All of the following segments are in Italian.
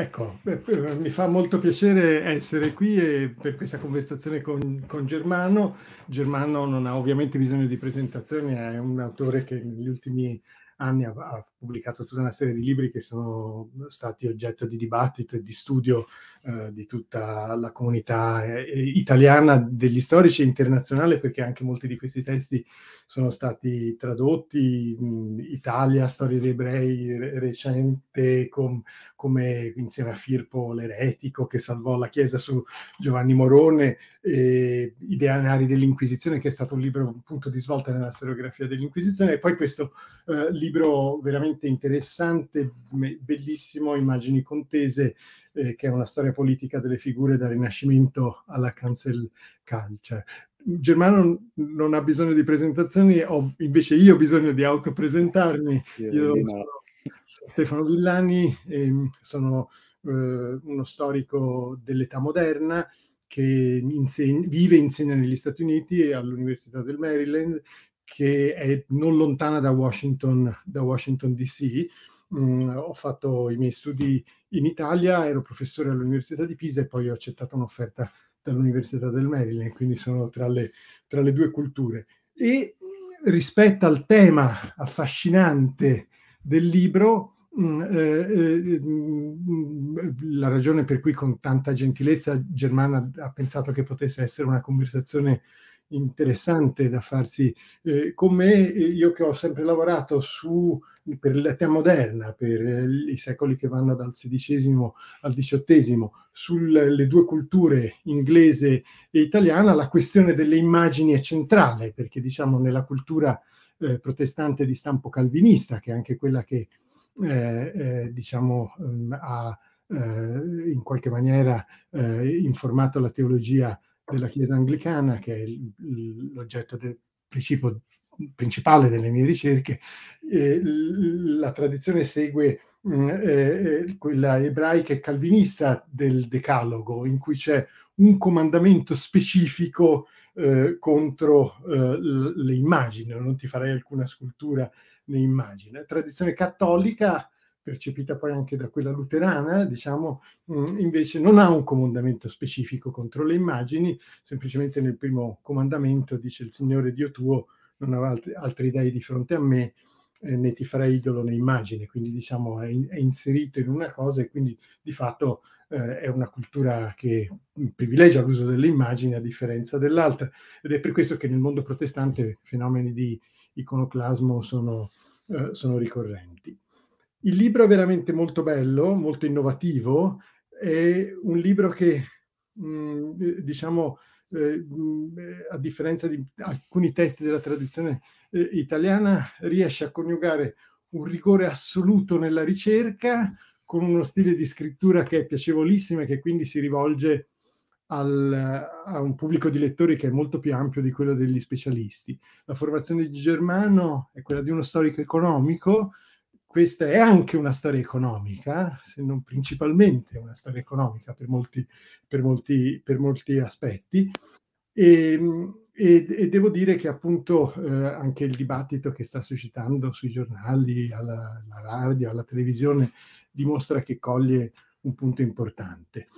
Ecco, mi fa molto piacere essere qui e per questa conversazione con, con, Germano. Germano non ha ovviamente bisogno di presentazioni, è un autore che negli ultimi anni ha, ha pubblicato tutta una serie di libri che sono stati oggetto di dibattito e di studio eh, di tutta la comunità eh, italiana degli storici e internazionale, perché anche molti di questi testi sono stati tradotti in Italia, Storia degli ebrei recente, com, come insieme a Firpo l'eretico che salvò la Chiesa su Giovanni Morone, eh, I dell'Inquisizione, che è stato un libro un punto di svolta nella storiografia dell'Inquisizione, e poi questo eh, libro veramente veramente interessante, bellissimo, Immagini contese, eh, che è una storia politica delle figure dal Rinascimento alla cancel culture. Germano non ha bisogno di presentazioni, ho, invece io ho bisogno di autopresentarmi. Io, sono Stefano Villani, ehm, sono eh, uno storico dell'età moderna che insegna, vive e insegna negli Stati Uniti e all'Università del Maryland che è non lontana da Washington, da Washington DC. Mm, ho fatto i miei studi in Italia, ero professore all'Università di Pisa e poi ho accettato un'offerta dall'Università del Maryland, quindi sono tra le, tra le due culture. E mm, rispetto al tema affascinante del libro, mm, eh, eh, mm, la ragione per cui con tanta gentilezza Germana ha pensato che potesse essere una conversazione interessante da farsi eh, con me, eh, io che ho sempre lavorato su, per l'età moderna, per eh, i secoli che vanno dal XVI al XVIII, sulle due culture inglese e italiana, la questione delle immagini è centrale, perché diciamo nella cultura eh, protestante di stampo calvinista, che è anche quella che eh, eh, diciamo ehm, ha eh, in qualche maniera informato la teologia della Chiesa anglicana, che è l'oggetto del principio principale delle mie ricerche, eh, la tradizione segue mm, eh, eh, quella ebraica e calvinista del Decalogo, in cui c'è un comandamento specifico eh, contro eh, le immagini, non ti farei alcuna scultura né immagine. Tradizione cattolica percepita poi anche da quella luterana, diciamo, mm, invece non ha un comandamento specifico contro le immagini, semplicemente nel primo comandamento dice il Signore Dio tuo non avrà altri, altri dei di fronte a me, eh, né ti farà idolo né immagine, quindi diciamo è, in, è, inserito in una cosa e quindi di fatto eh, è una cultura che mm, privilegia l'uso delle immagini a differenza dell'altra ed è per questo che nel mondo protestante fenomeni di iconoclasmo sono, eh, sono ricorrenti. Il libro è veramente molto bello, molto innovativo, è un libro che, mm, eh, diciamo, eh, mm, a differenza di alcuni testi della tradizione eh, italiana, riesce a coniugare un rigore assoluto nella ricerca con uno stile di scrittura che è piacevolissimo e che quindi si rivolge al, a un pubblico di lettori che è molto più ampio di quello degli specialisti. La formazione di Germano è quella di uno storico economico, questa è anche una storia economica, se non principalmente una storia economica per molti, per molti, per molti aspetti. E, ehm, e, e, devo dire che appunto eh, anche il dibattito che sta suscitando sui giornali, alla, alla, radio, alla televisione, dimostra che coglie un punto importante.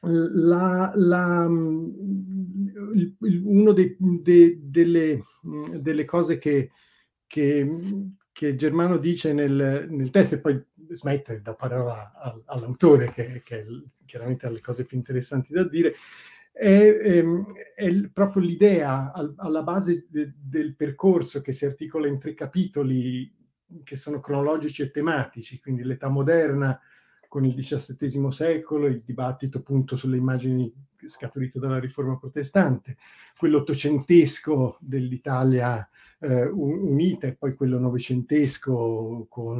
La, la, mm, uno dei, de, delle, mm, delle, cose che che, che Germano dice nel, nel, testo e poi smettere da parola al, all'autore, che, che, è chiaramente ha le cose più interessanti da dire, è, ehm, è, è proprio l'idea al, alla base de, del percorso che si articola in tre capitoli che sono cronologici e tematici, quindi l'età moderna con il XVII secolo, il dibattito appunto sulle immagini scaturito dalla riforma protestante, quell'ottocentesco dell'Italia eh, unita e poi quello novecentesco con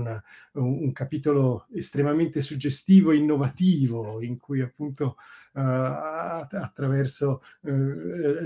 un, un, capitolo estremamente suggestivo e innovativo in cui appunto eh, attraverso eh,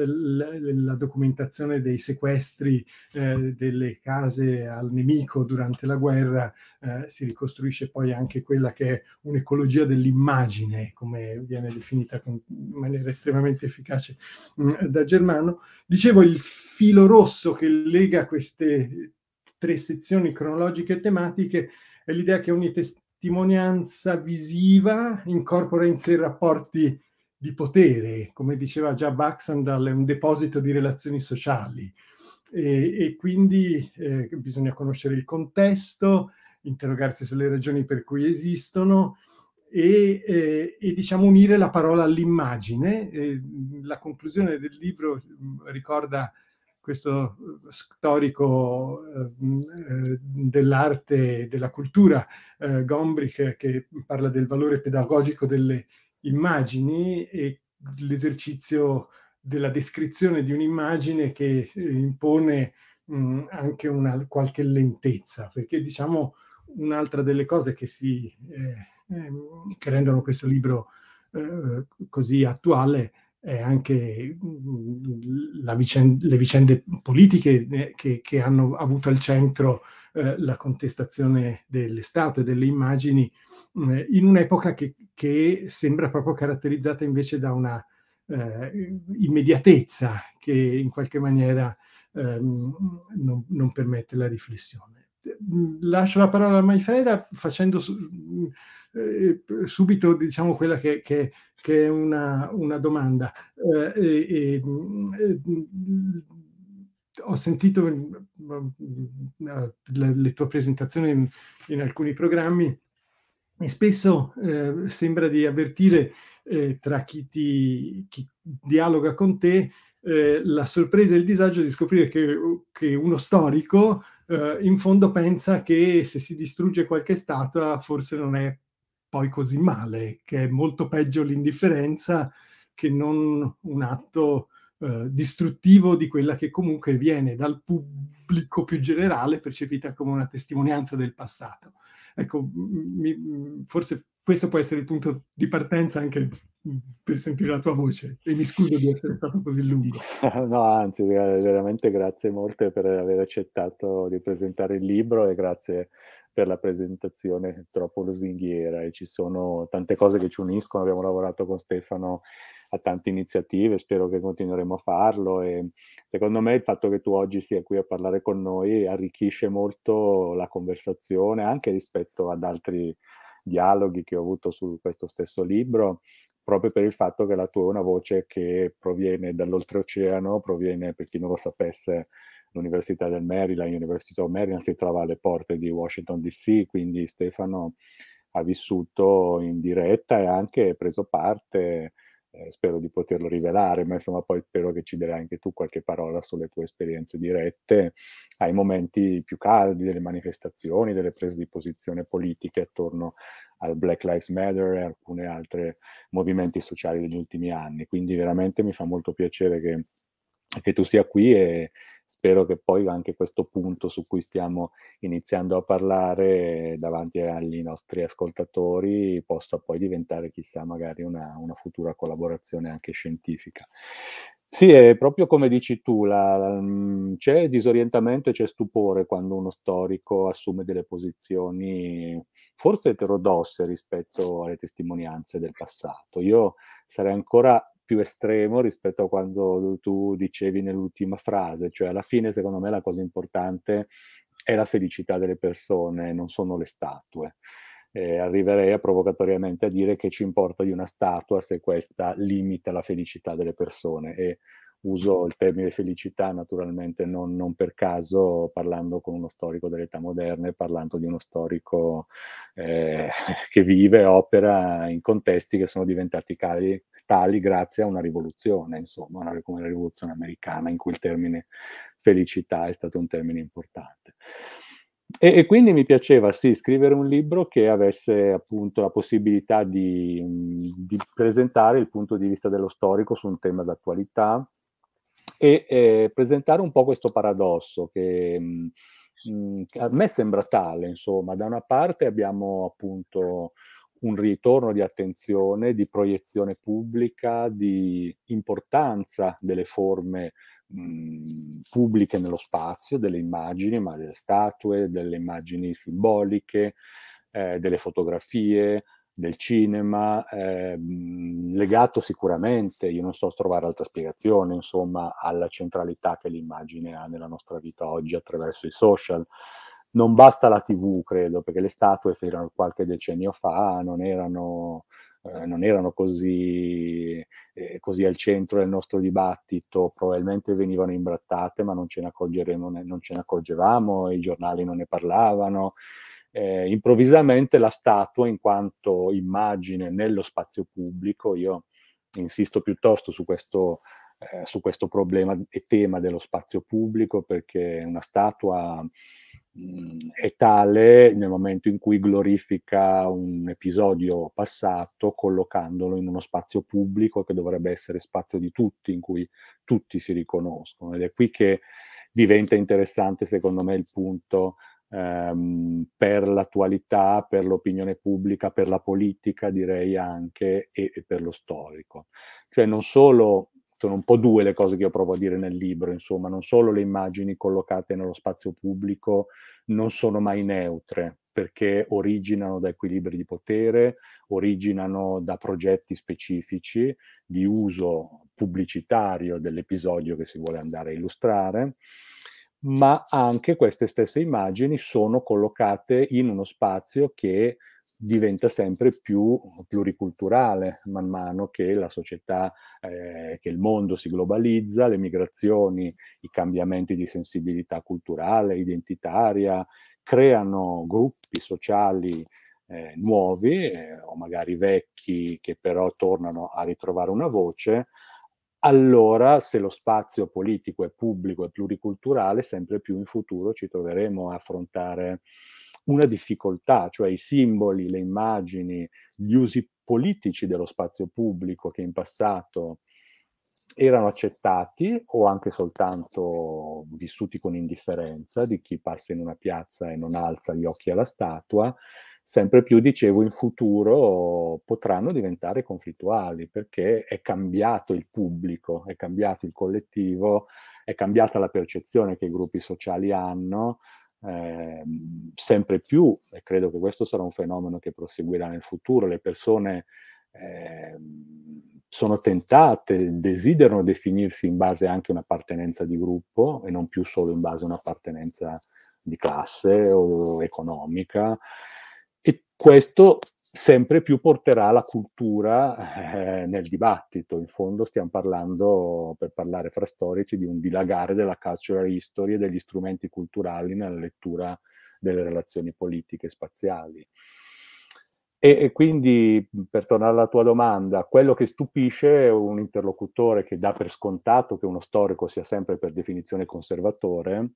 la, documentazione dei sequestri eh, delle case al nemico durante la guerra eh, si ricostruisce poi anche quella che è un'ecologia dell'immagine, come viene definita con maniera estremamente efficace mh, mm, da Germano. Dicevo il filo rosso che lega queste tre sezioni cronologiche e tematiche è l'idea che ogni testimonianza visiva incorpora in sé rapporti di potere, come diceva già Baxandal, è un deposito di relazioni sociali e, e quindi eh, bisogna conoscere il contesto, interrogarsi sulle ragioni per cui esistono e, eh, e, diciamo unire la parola all'immagine. Eh, la conclusione del libro mm, ricorda questo eh, storico eh, mm, eh dell'arte e della cultura, eh, Gombrich, che parla del valore pedagogico delle immagini e l'esercizio della descrizione di un'immagine che impone mh, anche una, qualche lentezza, perché diciamo un'altra delle cose che si eh, ehm, che rendono questo libro eh, così attuale è anche mm, vicenda, le vicende politiche eh, che, che, hanno avuto al centro eh, la contestazione delle statue, delle immagini, eh, in un'epoca che, che, sembra proprio caratterizzata invece da una eh, immediatezza che in qualche maniera ehm, non, non permette la riflessione lascio la parola a Maifreda facendo eh, subito diciamo quella che, che, che è una, una domanda. Eh, eh, ho sentito eh, le, le tue presentazioni in, in, alcuni programmi e spesso eh, sembra di avvertire tra chi, ti, chi dialoga con te la sorpresa e il disagio di scoprire che, che uno storico eh, in fondo pensa che se si distrugge qualche statua forse non è poi così male, che è molto peggio l'indifferenza che non un atto eh, distruttivo di quella che comunque viene dal pubblico più generale percepita come una testimonianza del passato. Ecco, mi, forse questo può essere il punto di partenza anche per sentire la tua voce e mi scuso di essere stato così lungo. no, anzi, veramente grazie molte per aver accettato di presentare il libro e grazie per la presentazione troppo lusinghiera e ci sono tante cose che ci uniscono, abbiamo lavorato con Stefano a tante iniziative, spero che continueremo a farlo e secondo me il fatto che tu oggi sia qui a parlare con noi arricchisce molto la conversazione anche rispetto ad altri dialoghi che ho avuto su questo stesso libro proprio per il fatto che la tua è una voce che proviene dall'oltreoceano, proviene, per chi non lo sapesse, l'Università del Maryland, l'Università of Maryland si trova alle porte di Washington DC, quindi Stefano ha vissuto in diretta e anche preso parte eh, spero di poterlo rivelare, ma insomma poi spero che ci dai anche tu qualche parola sulle tue esperienze dirette ai momenti più caldi delle manifestazioni, delle prese di posizione politiche attorno al Black Lives Matter e alcuni altri movimenti sociali degli ultimi anni. Quindi veramente mi fa molto piacere che, che tu sia qui e, spero che poi anche questo punto su cui stiamo iniziando a parlare eh, davanti agli nostri ascoltatori possa poi diventare chissà magari una, una futura collaborazione anche scientifica. Sì, è proprio come dici tu, la, la, mm, c'è disorientamento e c'è stupore quando uno storico assume delle posizioni forse eterodosse rispetto alle testimonianze del passato. Io sarei ancora più estremo rispetto a quando tu dicevi nell'ultima frase, cioè alla fine secondo me la cosa importante è la felicità delle persone, non sono le statue. Eh, arriverei a provocatoriamente a dire che ci importa di una statua se questa limita la felicità delle persone e uso il termine felicità naturalmente non, non, per caso parlando con uno storico dell'età moderna e parlando di uno storico eh, che vive, opera in contesti che sono diventati cali, tali grazie a una rivoluzione, insomma, una, come la rivoluzione americana in cui il termine felicità è stato un termine importante. E, e, quindi mi piaceva sì scrivere un libro che avesse appunto la possibilità di, di presentare il punto di vista dello storico su un tema d'attualità, e eh, presentare un po' questo paradosso che mh, a me sembra tale, insomma, da una parte abbiamo appunto un ritorno di attenzione, di proiezione pubblica, di importanza delle forme pubbliche nello spazio, delle immagini, ma delle statue, delle immagini simboliche, eh, delle fotografie, del cinema, ehm, legato sicuramente, io non so trovare altra spiegazione, insomma, alla centralità che l'immagine ha nella nostra vita oggi attraverso i social. Non basta la TV, credo, perché le statue erano qualche decennio fa, non erano, eh, non erano così, eh, così, al centro del nostro dibattito, probabilmente venivano imbrattate, ma non ce ne, non ce ne accorgevamo, i giornali non ne parlavano eh, improvvisamente la statua in quanto immagine nello spazio pubblico, io insisto piuttosto su questo, eh, su questo problema e tema dello spazio pubblico perché una statua mh, mm, è tale nel momento in cui glorifica un episodio passato collocandolo in uno spazio pubblico che dovrebbe essere spazio di tutti, in cui tutti si riconoscono ed è qui che diventa interessante secondo me il punto ehm, per l'attualità, per l'opinione pubblica, per la politica direi anche e, e per lo storico. Cioè non solo sono un po' due le cose che io provo a dire nel libro, insomma, non solo le immagini collocate nello spazio pubblico non sono mai neutre, perché originano da equilibri di potere, originano da progetti specifici di uso pubblicitario dell'episodio che si vuole andare a illustrare, ma anche queste stesse immagini sono collocate in uno spazio che diventa sempre più pluriculturale man mano che la società, eh, che il mondo si globalizza, le migrazioni, i cambiamenti di sensibilità culturale, identitaria, creano gruppi sociali eh, nuovi eh, o magari vecchi che però tornano a ritrovare una voce, allora se lo spazio politico è pubblico e pluriculturale, sempre più in futuro ci troveremo a affrontare una difficoltà, cioè i simboli, le immagini, gli usi politici dello spazio pubblico che in passato erano accettati o anche soltanto vissuti con indifferenza di chi passa in una piazza e non alza gli occhi alla statua, sempre più, dicevo, in futuro potranno diventare conflittuali perché è cambiato il pubblico, è cambiato il collettivo, è cambiata la percezione che i gruppi sociali hanno, eh, sempre più, e credo che questo sarà un fenomeno che proseguirà nel futuro, le persone eh, sono tentate, desiderano definirsi in base anche a un'appartenenza di gruppo e non più solo in base a un'appartenenza di classe o economica. E questo sempre più porterà la cultura eh, nel dibattito. In fondo stiamo parlando, per parlare fra storici, di un dilagare della cultural history e degli strumenti culturali nella lettura delle relazioni politiche e spaziali. E, e, quindi, per tornare alla tua domanda, quello che stupisce un interlocutore che dà per scontato che uno storico sia sempre per definizione conservatore,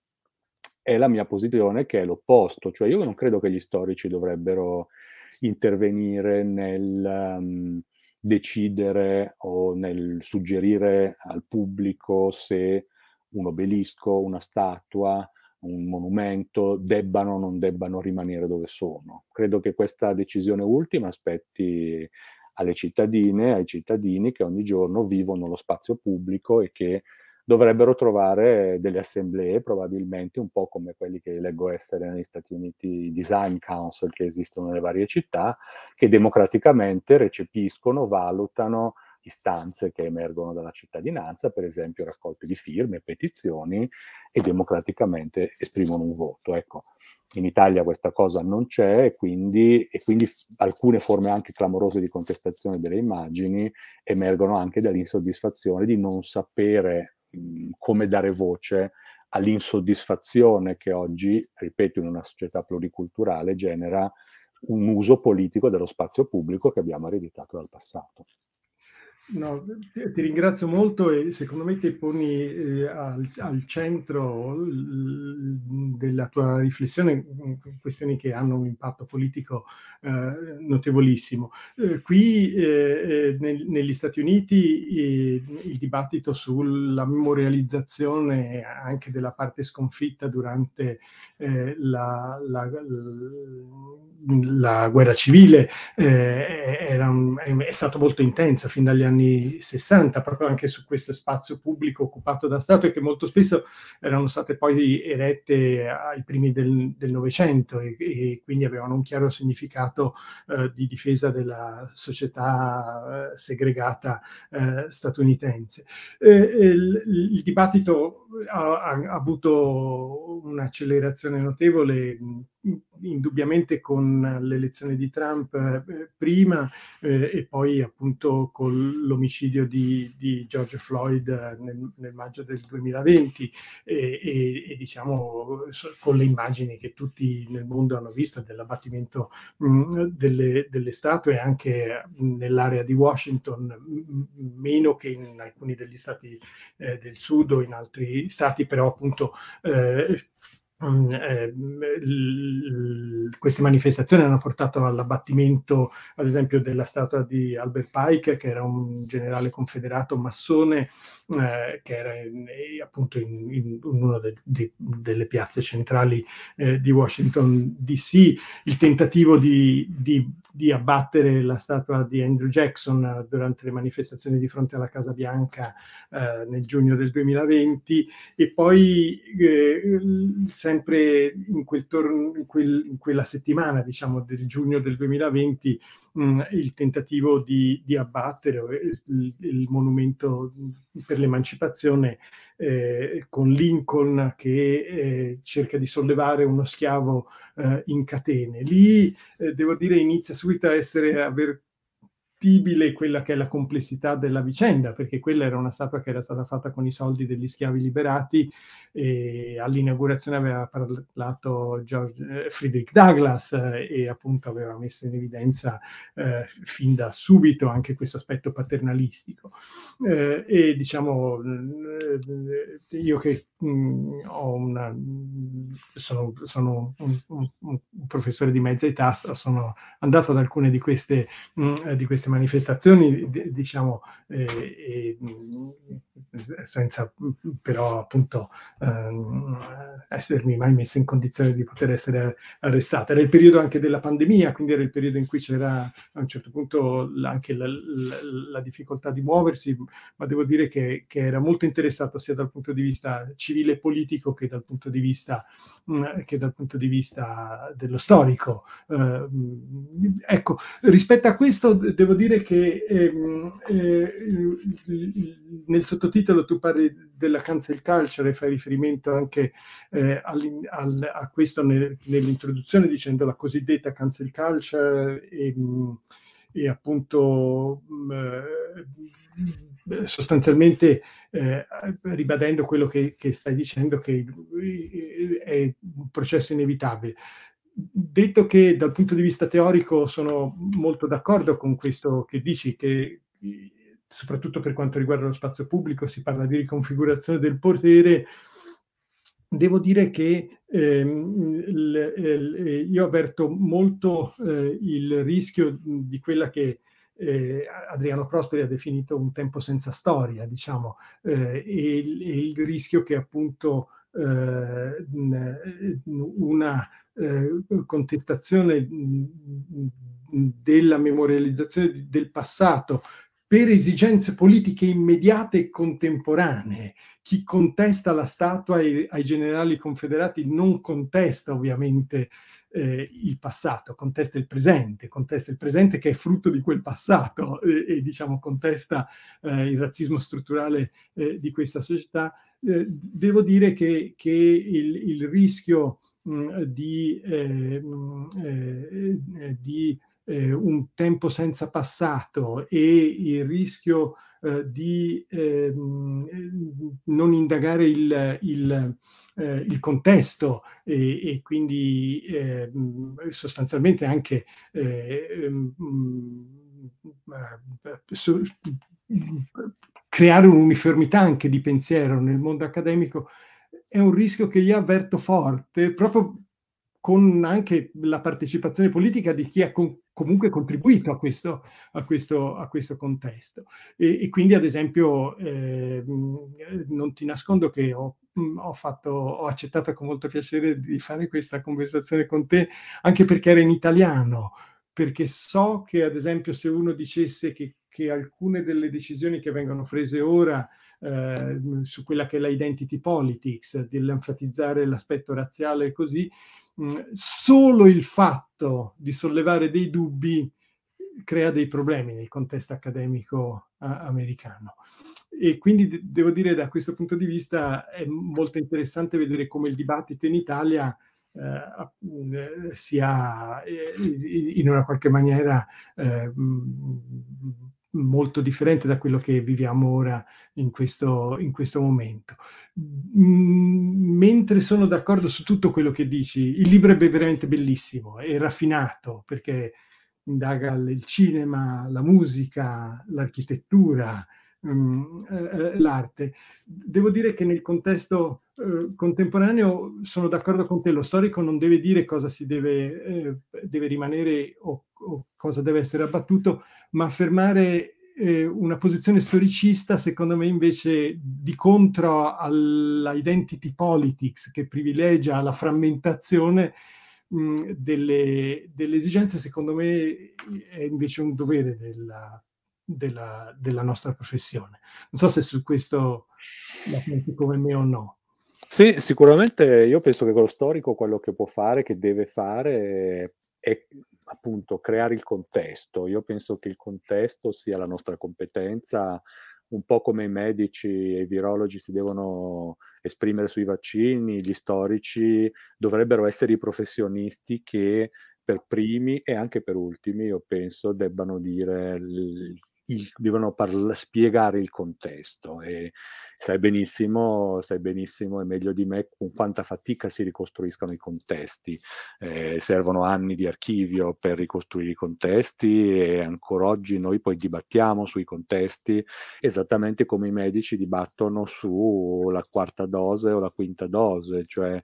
è la mia posizione che è l'opposto, cioè io non credo che gli storici dovrebbero intervenire nel um, decidere o nel suggerire al pubblico se un obelisco, una statua, un monumento debbano o non debbano rimanere dove sono. Credo che questa decisione ultima aspetti alle cittadine, ai cittadini che ogni giorno vivono lo spazio pubblico e che dovrebbero trovare delle assemblee, probabilmente un po' come quelli che leggo essere negli Stati Uniti i design council che esistono nelle varie città, che democraticamente recepiscono, valutano istanze che emergono dalla cittadinanza, per esempio raccolte di firme, petizioni e democraticamente esprimono un voto. Ecco, in Italia questa cosa non c'è e quindi, e quindi alcune forme anche clamorose di contestazione delle immagini emergono anche dall'insoddisfazione di non sapere mh, mhmm, come dare voce all'insoddisfazione che oggi, ripeto, in una società pluriculturale genera un uso politico dello spazio pubblico che abbiamo ereditato dal passato. No, ti ringrazio molto e secondo me ti poni eh, al, al, centro l, della tua riflessione mm, mm, questioni che hanno un impatto politico eh, notevolissimo. Eh, qui eh, eh, nel, negli Stati Uniti eh, il dibattito sulla memorializzazione anche della parte sconfitta durante la, la, la, guerra civile era, è, è stato molto intenso fin dagli anni anni 60, proprio anche su questo spazio pubblico occupato da Stato e che molto spesso erano state poi erette ai primi del Novecento e, e, quindi avevano un chiaro significato eh, di difesa della società eh, segregata eh, statunitense. Eh, eh, il, il, dibattito ha, ha avuto un'accelerazione notevole indubbiamente con l'elezione di Trump eh, prima eh, e poi appunto con l'omicidio di, di George Floyd eh, nel, nel, maggio del 2020 e, e, e, diciamo con le immagini che tutti nel mondo hanno visto dell'abbattimento mh, mm, delle, delle, statue anche nell'area di Washington, mh, meno che in alcuni degli stati eh, del sud o in altri stati, però appunto Eh, Mm, ehm, queste manifestazioni hanno portato all'abbattimento, ad esempio, della statua di Albert Pike, che era un generale confederato massone, eh, che era in, eh, appunto in, in una de, de, delle piazze centrali eh, di Washington DC. Il tentativo di, di, di, abbattere la statua di Andrew Jackson eh, durante le manifestazioni di fronte alla Casa Bianca eh, nel giugno del 2020 e poi il sempre in, quel torno, in, quel, in quella settimana, diciamo, del giugno del 2020, mh, mm, il tentativo di, di abbattere eh, il, il, monumento per l'emancipazione eh, con Lincoln che eh, cerca di sollevare uno schiavo eh, in catene. Lì, eh, devo dire, inizia subito a essere, a aver fattibile quella che è la complessità della vicenda, perché quella era una statua che era stata fatta con i soldi degli schiavi liberati e all'inaugurazione aveva parlato George, eh, Friedrich Douglass eh, e appunto aveva messo in evidenza eh, fin da subito anche questo aspetto paternalistico. Eh, e diciamo, eh, io che mh, mm, ho una, sono, sono un, un, un, professore di mezza età, sono andato ad alcune di queste, mh, mm, di queste manifestazioni, diciamo, eh, eh, senza però appunto ehm, essermi mai messo in condizione di poter essere arrestata. Era il periodo anche della pandemia, quindi era il periodo in cui c'era a un certo punto anche la, la, la difficoltà di muoversi, ma devo dire che, che, era molto interessato sia dal punto di vista civile e politico che dal punto di vista, mm, che dal punto di vista dello storico. Eh, ecco, rispetto a questo devo devo dire che ehm, eh, nel sottotitolo tu parli della cancel culture e fai riferimento anche eh, al, a questo nel, nell'introduzione dicendo la cosiddetta cancel culture e, mm, e appunto mh, mm, eh, sostanzialmente eh, ribadendo quello che, che, stai dicendo che è un processo inevitabile detto che dal punto di vista teorico sono molto d'accordo con questo che dici, che eh, soprattutto per quanto riguarda lo spazio pubblico si parla di riconfigurazione del potere, devo dire che ehm, eh, io avverto molto eh, il rischio di quella che eh, Adriano Prosperi ha definito un tempo senza storia, diciamo, eh, e, e, il rischio che appunto eh, una eh, contestazione mm, mm, mm, della memorializzazione del passato per esigenze politiche immediate e contemporanee. Chi contesta la statua ai, ai generali confederati non contesta ovviamente eh, il passato, contesta il presente, contesta il presente che è frutto di quel passato e, e diciamo contesta eh, il razzismo strutturale eh, di questa società. Eh, devo dire che, che il, il rischio di, eh, mh, eh, eh, di eh, un tempo senza passato e il rischio di non indagare il, il, il contesto e, e quindi sostanzialmente anche creare un'uniformità anche di pensiero nel mondo accademico è un rischio che io avverto forte, proprio con anche la partecipazione politica di chi ha con, comunque contribuito a questo, a questo, a questo contesto. E, e, quindi, ad esempio, eh, non ti nascondo che ho, ho, fatto, ho, accettato con molto piacere di fare questa conversazione con te, anche perché era in italiano, perché so che, ad esempio, se uno dicesse che, che alcune delle decisioni che vengono prese ora Ehm, su quella che è la identity politics, dell'enfatizzare l'aspetto razziale e così, mm, solo il fatto di sollevare dei dubbi crea dei problemi nel contesto accademico americano. E quindi devo dire da questo punto di vista è molto interessante vedere come il dibattito in Italia eh, eh sia eh, in una qualche maniera eh, mm, molto differente da quello che viviamo ora in questo, in questo momento. Mm, mentre sono d'accordo su tutto quello che dici, il libro è veramente bellissimo, è raffinato perché indaga il cinema, la musica, l'architettura, mm, eh, eh, l'arte. Devo dire che nel contesto eh, contemporaneo sono d'accordo con te, lo storico non deve dire cosa si deve, deve rimanere o cosa deve essere abbattuto, ma affermare eh, una posizione storicista, secondo me invece di contro all'identity politics che privilegia la frammentazione mh, delle, delle, esigenze, secondo me è invece un dovere della, della, della nostra professione. Non so se su questo la pensi come me o no. Sì, sicuramente io penso che lo storico quello che può fare, che deve fare, è appunto creare il contesto. Io penso che il contesto sia la nostra competenza, un po' come i medici e i virologi si devono esprimere sui vaccini, gli storici dovrebbero essere i professionisti che per primi e anche per ultimi, io penso, debbano dire il, il, devono parla, spiegare il contesto e, sai benissimo, sai benissimo e meglio di me con quanta fatica si ricostruiscano i contesti. Eh, servono anni di archivio per ricostruire i contesti e ancora oggi noi poi dibattiamo sui contesti esattamente come i medici dibattono sulla quarta dose o la quinta dose, cioè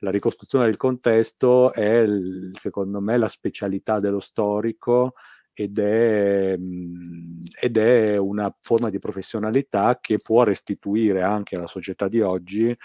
la ricostruzione del contesto è secondo me la specialità dello storico ed è, mhmm, ed è una forma di professionalità che può restituire anche alla società di oggi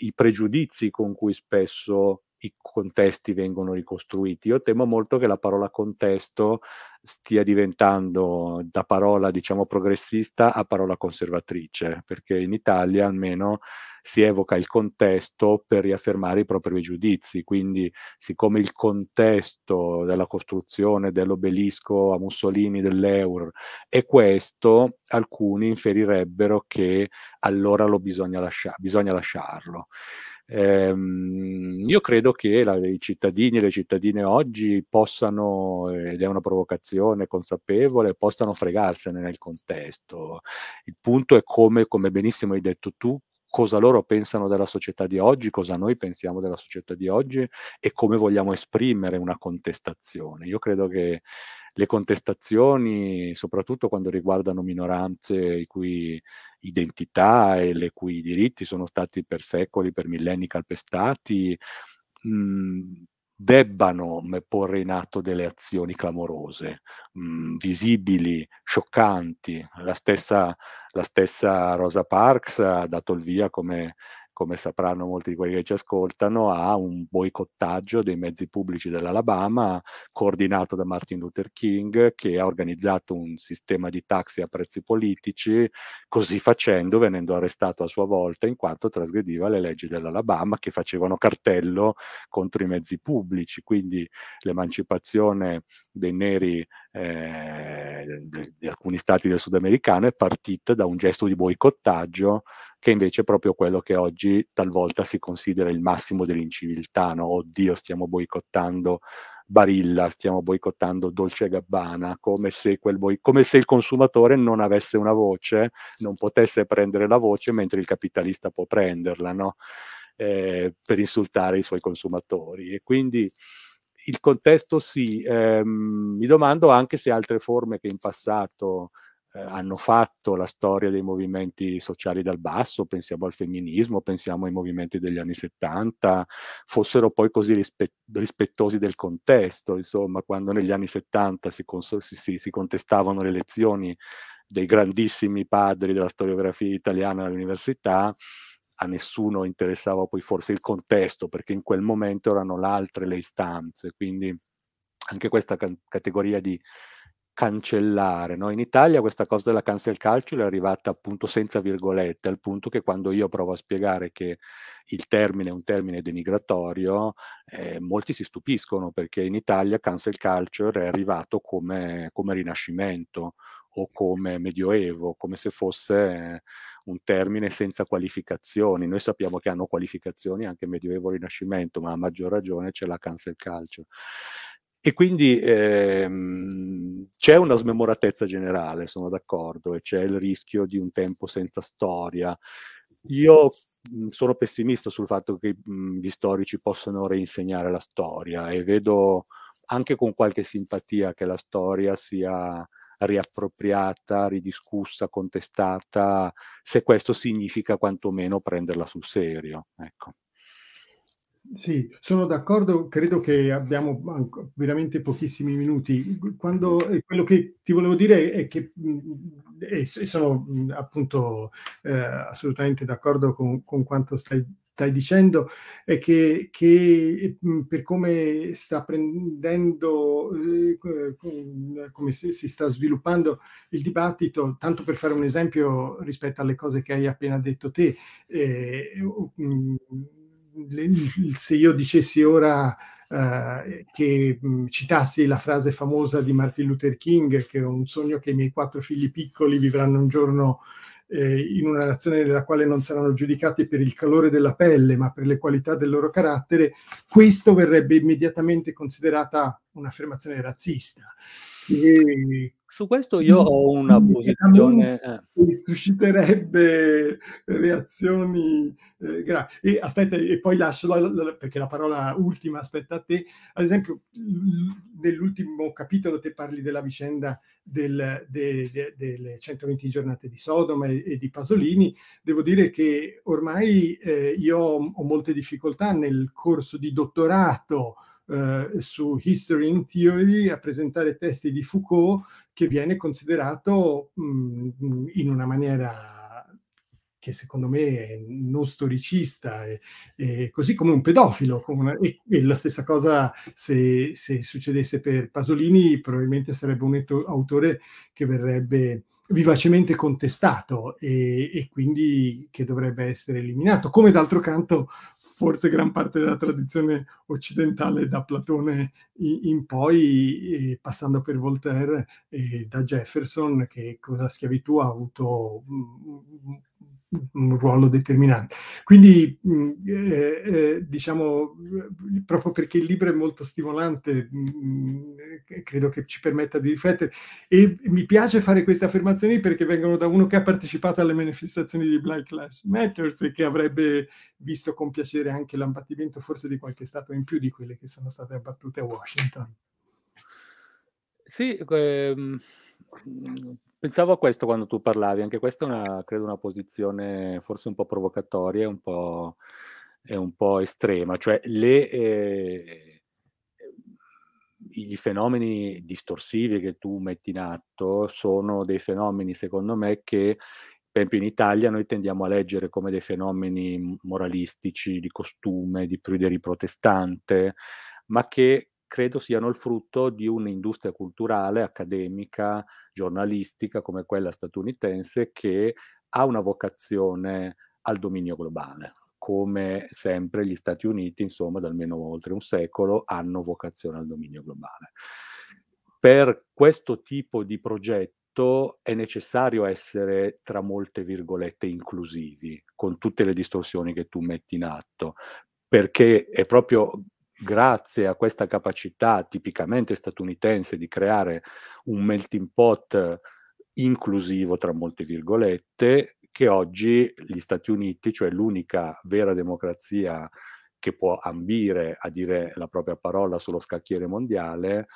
i pregiudizi con cui spesso i contesti vengono ricostruiti. Io temo molto che la parola contesto stia diventando da parola diciamo progressista a parola conservatrice, perché in Italia almeno si evoca il contesto per riaffermare i propri giudizi, quindi siccome il contesto della costruzione dell'obelisco a Mussolini dell'Euro è questo, alcuni inferirebbero che allora lo bisogna, lascia- bisogna lasciarlo. Ehm, io credo che la, i cittadini e le cittadine oggi possano, ed è una provocazione consapevole, possano fregarsene nel contesto. Il punto è come, come benissimo hai detto tu, cosa loro pensano della società di oggi, cosa noi pensiamo della società di oggi e come vogliamo esprimere una contestazione. Io credo che le contestazioni, soprattutto quando riguardano minoranze i cui identità e le cui diritti sono stati per secoli, per millenni calpestati, mh, mhmm, debbano porre in atto delle azioni clamorose, mh, mm, visibili, scioccanti. La stessa, la stessa, Rosa Parks ha dato il via, come come sapranno molti di quelli che ci ascoltano, a un boicottaggio dei mezzi pubblici dell'Alabama coordinato da Martin Luther King che ha organizzato un sistema di taxi a prezzi politici, così facendo venendo arrestato a sua volta in quanto trasgrediva le leggi dell'Alabama che facevano cartello contro i mezzi pubblici, quindi l'emancipazione dei neri eh, di, alcuni stati del sudamericano è partita da un gesto di boicottaggio che invece è proprio quello che oggi talvolta si considera il massimo dell'inciviltà, no? Oddio, stiamo boicottando Barilla, stiamo boicottando Dolce Gabbana, come se, boi- come se, il consumatore non avesse una voce, non potesse prendere la voce mentre il capitalista può prenderla, no? eh, per insultare i suoi consumatori. E quindi il contesto sì, ehm, mi domando anche se altre forme che in passato eh, hanno fatto la storia dei movimenti sociali dal basso, pensiamo al femminismo, pensiamo ai movimenti degli anni 70, fossero poi così rispe- rispettosi del contesto, insomma, quando negli anni 70 si, cons- si, si contestavano le lezioni dei grandissimi padri della storiografia italiana all'università, a nessuno interessava poi forse il contesto, perché in quel momento erano altre le istanze, quindi anche questa ca- categoria di cancellare. No? In Italia questa cosa della cancel culture è arrivata appunto senza virgolette, al punto che quando io provo a spiegare che il termine è un termine denigratorio, eh, molti si stupiscono perché in Italia cancel culture è arrivato come, come rinascimento, o come medioevo, come se fosse eh, un termine senza qualificazioni. Noi sappiamo che hanno qualificazioni anche medioevo rinascimento, ma a maggior ragione c'è la cancel calcio. E quindi ehm, c'è una smemoratezza generale, sono d'accordo, e c'è il rischio di un tempo senza storia. Io mh, mm, sono pessimista sul fatto che mh, mm, gli storici possano reinsegnare la storia e vedo anche con qualche simpatia che la storia sia riappropriata, ridiscussa, contestata, se questo significa quantomeno prenderla sul serio. Ecco. Sì, sono d'accordo, credo che abbiamo veramente pochissimi minuti. Quando, eh, quello che ti volevo dire è che e mm, sono mm, appunto eh, assolutamente d'accordo con, con quanto stai stai dicendo è che, che mm, per come sta prendendo, eh, come si, sta sviluppando il dibattito, tanto per fare un esempio rispetto alle cose che hai appena detto te, eh, mm, se io dicessi ora... Eh, che mm, citassi la frase famosa di Martin Luther King, che è un sogno che i miei quattro figli piccoli vivranno un giorno eh, in una nazione nella quale non saranno giudicati per il calore della pelle, ma per le qualità del loro carattere, questo verrebbe immediatamente considerata un'affermazione razzista. E su questo io ho una posizione... Diciamo, eh. Susciterebbe eh, reazioni eh, gravi. E aspetta, e poi lascio, la, la, perché la parola ultima aspetta a te. Ad esempio, nell'ultimo capitolo te parli della vicenda del, de, de, delle 120 giornate di Sodoma e, e, di Pasolini. Devo dire che ormai eh, io ho, ho molte difficoltà nel corso di dottorato eh, su History in Theory a presentare testi di Foucault che viene considerato mh, mm, mm, in una maniera che secondo me è non storicista, e, è così come un pedofilo. Come una, e, e, la stessa cosa se, se, succedesse per Pasolini, probabilmente sarebbe un autore che verrebbe vivacemente contestato e, e, quindi che dovrebbe essere eliminato, come d'altro canto forse gran parte della tradizione occidentale da Platone in, in poi, passando per Voltaire, da Jefferson, che con la schiavitù ha avuto un ruolo determinante. Quindi, mm, eh, eh, diciamo, proprio perché il libro è molto stimolante, mh, mm, eh, credo che ci permetta di riflettere. E mi piace fare queste affermazioni perché vengono da uno che ha partecipato alle manifestazioni di Black Lives Matter e che avrebbe visto con piacere anche l'abbattimento forse di qualche Stato in più di quelle che sono state abbattute a Washington. Sì, ehm Mm, pensavo a questo quando tu parlavi, anche questa è una, credo una posizione forse un po' provocatoria, un po', un po estrema, cioè le, eh, i fenomeni distorsivi che tu metti in atto sono dei fenomeni, secondo me, che per esempio in Italia noi tendiamo a leggere come dei fenomeni moralistici, di costume, di pruderi protestante, ma che credo siano il frutto di un'industria culturale, accademica, giornalistica come quella statunitense che ha una vocazione al dominio globale. Come sempre gli Stati Uniti, insomma, da almeno oltre un secolo hanno vocazione al dominio globale. Per questo tipo di progetto è necessario essere, tra molte virgolette, inclusivi, con tutte le distorsioni che tu metti in atto, perché è proprio grazie a questa capacità tipicamente statunitense di creare un melting pot inclusivo, tra molte virgolette, che oggi gli Stati Uniti, cioè l'unica vera democrazia che può ambire a dire la propria parola sullo scacchiere mondiale,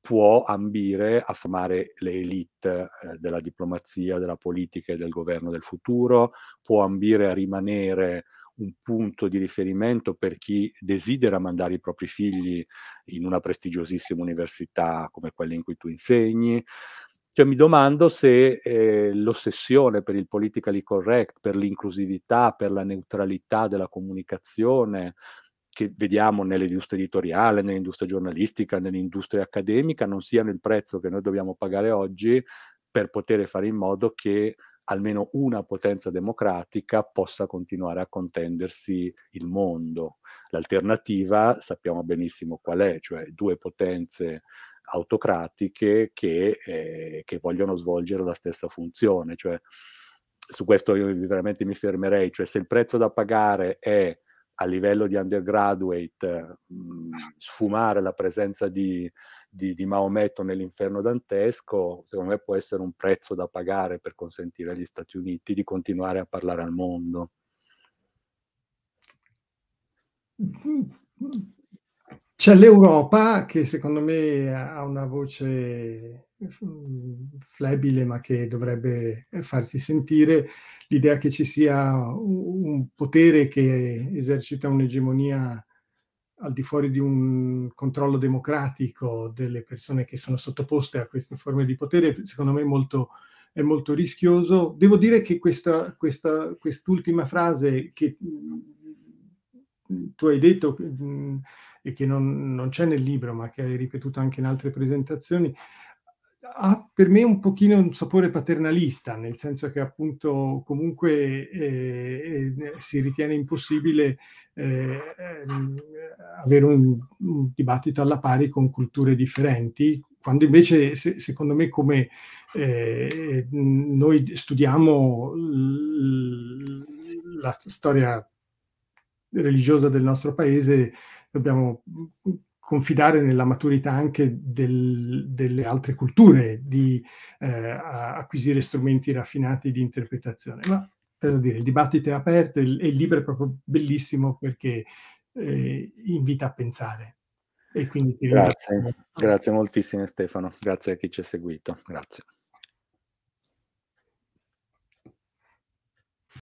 può ambire a formare le elite eh, della diplomazia, della politica e del governo del futuro, può ambire a rimanere un punto di riferimento per chi desidera mandare i propri figli in una prestigiosissima università come quella in cui tu insegni. Cioè, mi domando se eh, l'ossessione per il politically correct, per l'inclusività, per la neutralità della comunicazione, che vediamo nell'industria editoriale, nell'industria giornalistica, nell'industria accademica non siano il prezzo che noi dobbiamo pagare oggi per poter fare in modo che almeno una potenza democratica possa continuare a contendersi il mondo. L'alternativa sappiamo benissimo qual è, cioè due potenze autocratiche che, eh, che vogliono svolgere la stessa funzione. Cioè, su questo io veramente mi fermerei, cioè se il prezzo da pagare è a livello di undergraduate mh, mm, sfumare la presenza di di, di Maometto nell'inferno dantesco, secondo me può essere un prezzo da pagare per consentire agli Stati Uniti di continuare a parlare al mondo. C'è l'Europa che secondo me ha una voce mm, flebile ma che dovrebbe farsi sentire, l'idea che ci sia un potere che esercita un'egemonia al di fuori di un controllo democratico delle persone che sono sottoposte a queste forme di potere, secondo me molto, è molto rischioso. Devo dire che questa, questa, quest'ultima frase che mm, tu hai detto mm, e che non, non c'è nel libro, ma che hai ripetuto anche in altre presentazioni, ha per me un pochino un sapore paternalista, nel senso che appunto comunque eh, eh, si ritiene impossibile eh, eh, avere un, un, dibattito alla pari con culture differenti, quando invece se, secondo me come eh, noi studiamo l- la storia religiosa del nostro paese dobbiamo confidare nella maturità anche del, delle altre culture, di eh, acquisire strumenti raffinati di interpretazione. Ma devo dire, il dibattito è aperto e il, libro è proprio bellissimo perché eh, invita a pensare. grazie, grazie moltissimo Stefano, grazie a chi ci ha seguito, grazie.